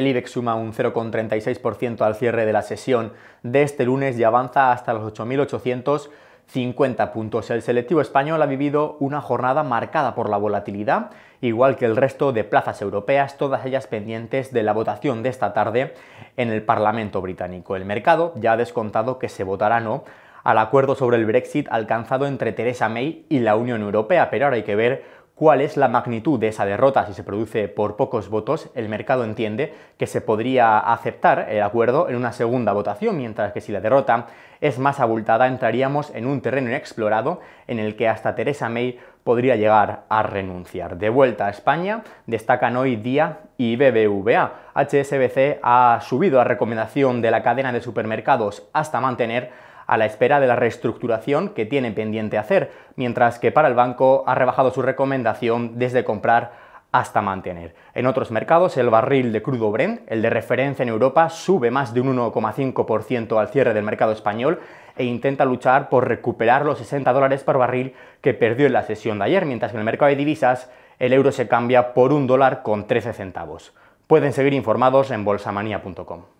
El IBEX suma un 0,36% al cierre de la sesión de este lunes y avanza hasta los 8.850 puntos. El selectivo español ha vivido una jornada marcada por la volatilidad, igual que el resto de plazas europeas, todas ellas pendientes de la votación de esta tarde en el Parlamento británico. El mercado ya ha descontado que se votará no al acuerdo sobre el Brexit alcanzado entre Theresa May y la Unión Europea, pero ahora hay que ver cuál es la magnitud de esa derrota si se produce por pocos votos, el mercado entiende que se podría aceptar el acuerdo en una segunda votación, mientras que si la derrota es más abultada entraríamos en un terreno inexplorado en el que hasta Teresa May podría llegar a renunciar. De vuelta a España, destacan hoy día y BBVA. HSBC ha subido a recomendación de la cadena de supermercados hasta mantener a la espera de la reestructuración que tiene pendiente hacer, mientras que para el banco ha rebajado su recomendación desde comprar hasta mantener. En otros mercados, el barril de crudo Brent, el de referencia en Europa, sube más de un 1,5% al cierre del mercado español e intenta luchar por recuperar los 60 dólares por barril que perdió en la sesión de ayer, mientras que en el mercado de divisas el euro se cambia por un dólar con 13 centavos. Pueden seguir informados en bolsamanía.com.